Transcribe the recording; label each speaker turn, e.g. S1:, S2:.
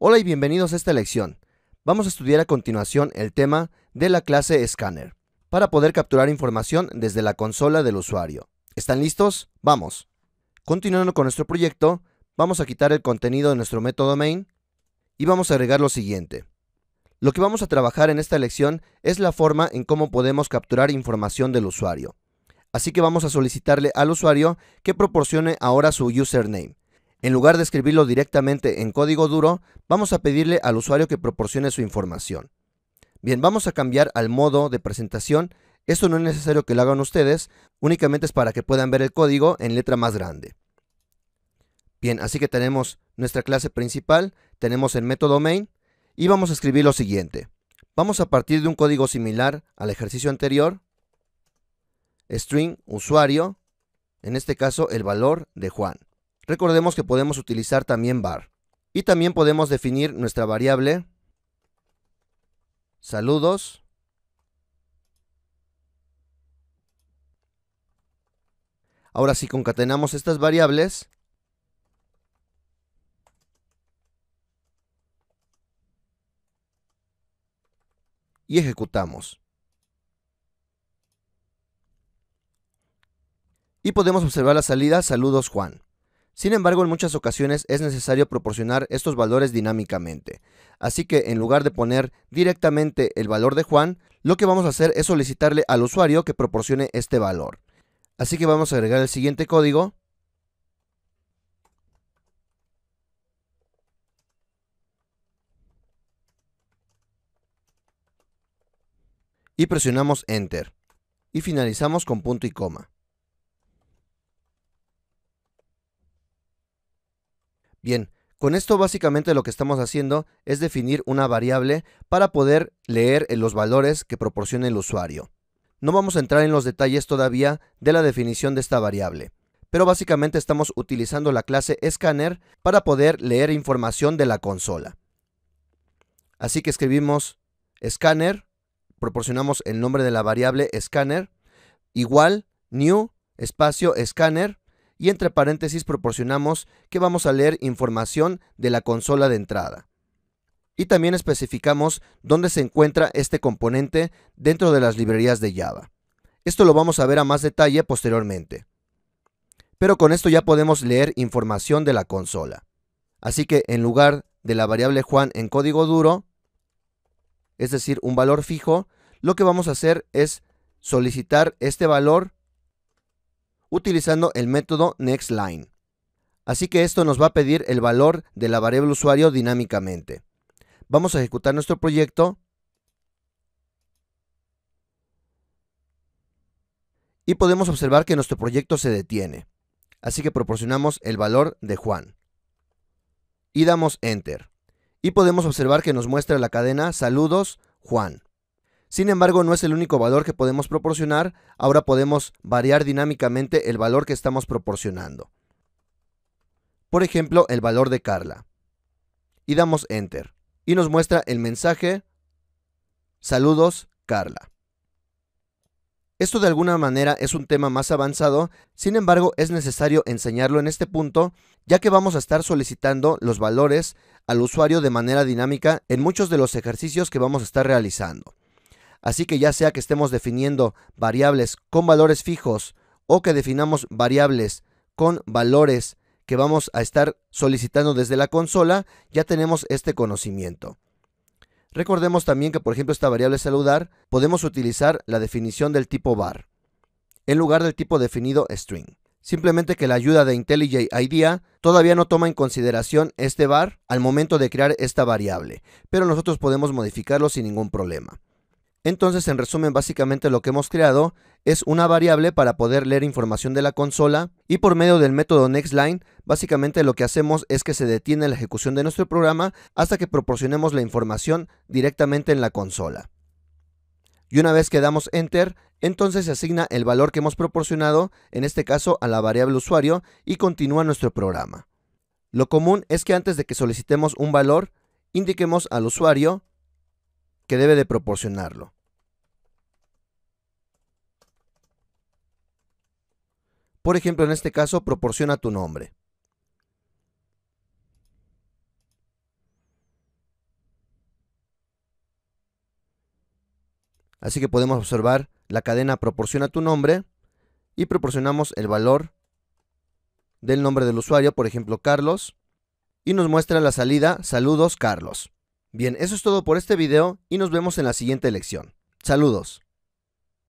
S1: Hola y bienvenidos a esta lección. Vamos a estudiar a continuación el tema de la clase Scanner para poder capturar información desde la consola del usuario. ¿Están listos? Vamos. Continuando con nuestro proyecto, vamos a quitar el contenido de nuestro método main y vamos a agregar lo siguiente. Lo que vamos a trabajar en esta lección es la forma en cómo podemos capturar información del usuario. Así que vamos a solicitarle al usuario que proporcione ahora su username. En lugar de escribirlo directamente en código duro, vamos a pedirle al usuario que proporcione su información. Bien, vamos a cambiar al modo de presentación. Esto no es necesario que lo hagan ustedes, únicamente es para que puedan ver el código en letra más grande. Bien, así que tenemos nuestra clase principal, tenemos el método main y vamos a escribir lo siguiente. Vamos a partir de un código similar al ejercicio anterior, string usuario, en este caso el valor de Juan. Recordemos que podemos utilizar también bar Y también podemos definir nuestra variable saludos Ahora si concatenamos estas variables, y ejecutamos. Y podemos observar la salida saludos Juan. Sin embargo, en muchas ocasiones es necesario proporcionar estos valores dinámicamente. Así que en lugar de poner directamente el valor de Juan, lo que vamos a hacer es solicitarle al usuario que proporcione este valor. Así que vamos a agregar el siguiente código. Y presionamos Enter. Y finalizamos con punto y coma. Bien, con esto básicamente lo que estamos haciendo es definir una variable para poder leer eh, los valores que proporciona el usuario. No vamos a entrar en los detalles todavía de la definición de esta variable, pero básicamente estamos utilizando la clase scanner para poder leer información de la consola. Así que escribimos scanner, proporcionamos el nombre de la variable scanner, igual new espacio scanner y entre paréntesis proporcionamos que vamos a leer información de la consola de entrada. Y también especificamos dónde se encuentra este componente dentro de las librerías de Java. Esto lo vamos a ver a más detalle posteriormente. Pero con esto ya podemos leer información de la consola. Así que en lugar de la variable Juan en código duro, es decir, un valor fijo, lo que vamos a hacer es solicitar este valor utilizando el método nextLine. Así que esto nos va a pedir el valor de la variable usuario dinámicamente. Vamos a ejecutar nuestro proyecto. Y podemos observar que nuestro proyecto se detiene. Así que proporcionamos el valor de Juan. Y damos Enter. Y podemos observar que nos muestra la cadena Saludos Juan. Sin embargo, no es el único valor que podemos proporcionar, ahora podemos variar dinámicamente el valor que estamos proporcionando. Por ejemplo, el valor de Carla. Y damos Enter. Y nos muestra el mensaje Saludos, Carla. Esto de alguna manera es un tema más avanzado, sin embargo es necesario enseñarlo en este punto, ya que vamos a estar solicitando los valores al usuario de manera dinámica en muchos de los ejercicios que vamos a estar realizando. Así que ya sea que estemos definiendo variables con valores fijos o que definamos variables con valores que vamos a estar solicitando desde la consola, ya tenemos este conocimiento. Recordemos también que, por ejemplo, esta variable saludar, podemos utilizar la definición del tipo var en lugar del tipo definido string. Simplemente que la ayuda de IntelliJ IDEA todavía no toma en consideración este var al momento de crear esta variable, pero nosotros podemos modificarlo sin ningún problema. Entonces, en resumen, básicamente lo que hemos creado es una variable para poder leer información de la consola y por medio del método nextLine, básicamente lo que hacemos es que se detiene la ejecución de nuestro programa hasta que proporcionemos la información directamente en la consola. Y una vez que damos enter, entonces se asigna el valor que hemos proporcionado, en este caso a la variable usuario, y continúa nuestro programa. Lo común es que antes de que solicitemos un valor, indiquemos al usuario que debe de proporcionarlo. Por ejemplo, en este caso, proporciona tu nombre. Así que podemos observar la cadena proporciona tu nombre y proporcionamos el valor del nombre del usuario, por ejemplo Carlos, y nos muestra la salida Saludos Carlos. Bien, eso es todo por este video y nos vemos en la siguiente lección. Saludos.